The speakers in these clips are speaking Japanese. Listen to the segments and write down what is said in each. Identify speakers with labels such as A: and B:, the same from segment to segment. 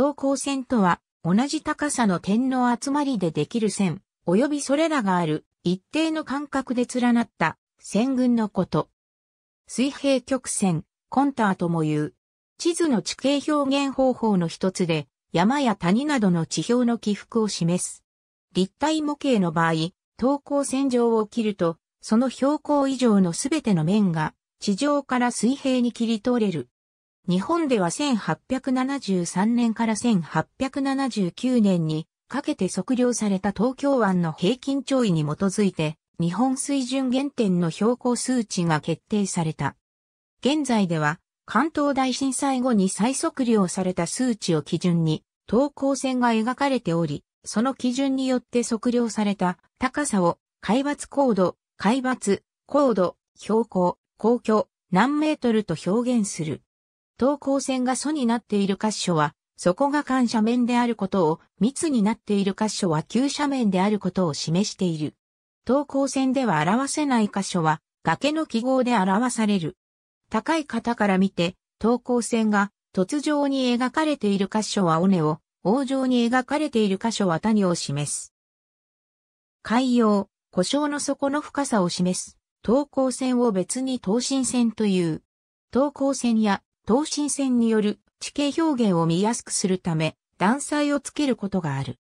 A: 等高線とは、同じ高さの点の集まりでできる線、及びそれらがある一定の間隔で連なった線群のこと。水平曲線、コンターとも言う。地図の地形表現方法の一つで、山や谷などの地表の起伏を示す。立体模型の場合、等高線上を切ると、その標高以上のすべての面が地上から水平に切り取れる。日本では1873年から1879年にかけて測量された東京湾の平均潮位に基づいて日本水準原点の標高数値が決定された。現在では関東大震災後に再測量された数値を基準に等高線が描かれており、その基準によって測量された高さを海抜高度、海抜、高度、標高、公共、何メートルと表現する。等高線が素になっている箇所は、底が緩斜面であることを、密になっている箇所は急斜面であることを示している。等高線では表せない箇所は、崖の記号で表される。高い方から見て、等高線が突上に描かれている箇所は尾根を、往上に描かれている箇所は谷を示す。海洋、故障の底の深さを示す。等高線を別に等深線という。等高線や等身線による地形表現を見やすくするため、断裁をつけることがある。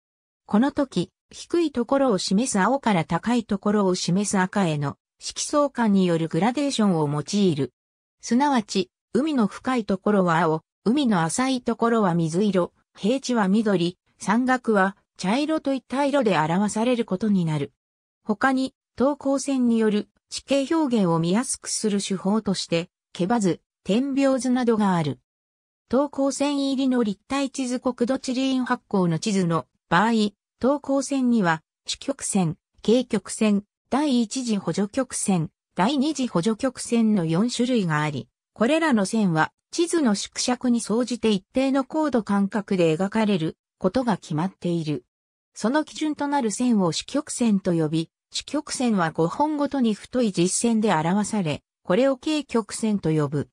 A: この時、低いところを示す青から高いところを示す赤への色相感によるグラデーションを用いる。すなわち、海の深いところは青、海の浅いところは水色、平地は緑、山岳は茶色といった色で表されることになる。他に、等高線による地形表現を見やすくする手法として、毛羽図、天描図などがある。等高線入りの立体地図国土地理院発行の地図の場合、等高線には、主曲線、軽曲線、第一次補助曲線、第二次補助曲線の4種類があり、これらの線は地図の縮尺に総じて一定の高度間隔で描かれることが決まっている。その基準となる線を主曲線と呼び、主曲線は5本ごとに太い実線で表され、これを軽曲線と呼ぶ。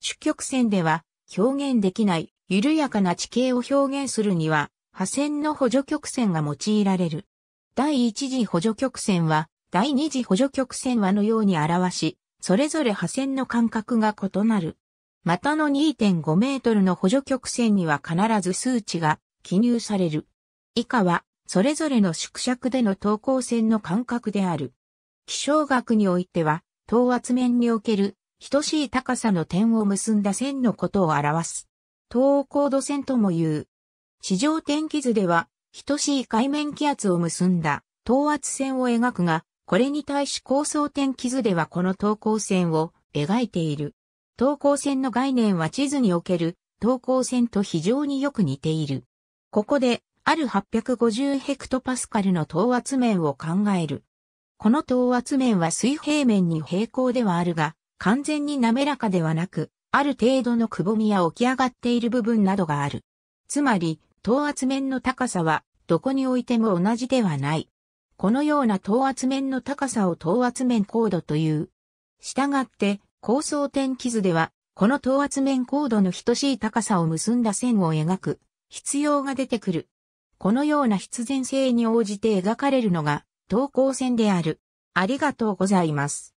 A: 主曲線では表現できない緩やかな地形を表現するには、破線の補助曲線が用いられる。第一次補助曲線は、第二次補助曲線はのように表し、それぞれ破線の間隔が異なる。またの2.5メートルの補助曲線には必ず数値が記入される。以下は、それぞれの縮尺での等高線の間隔である。気象学においては、等圧面における等しい高さの点を結んだ線のことを表す。等高度線とも言う。地上天気図では、等しい海面気圧を結んだ等圧線を描くが、これに対し高層天気図ではこの等高線を描いている。等高線の概念は地図における等高線と非常によく似ている。ここで、ある850ヘクトパスカルの等圧面を考える。この等圧面は水平面に平行ではあるが、完全に滑らかではなく、ある程度のくぼみや起き上がっている部分などがある。つまり、等圧面の高さは、どこにおいても同じではない。このような等圧面の高さを等圧面高度という。したがって、高層点地図では、この等圧面高度の等しい高さを結んだ線を描く必要が出てくる。このような必然性に応じて描かれるのが等高線である。ありがとうございます。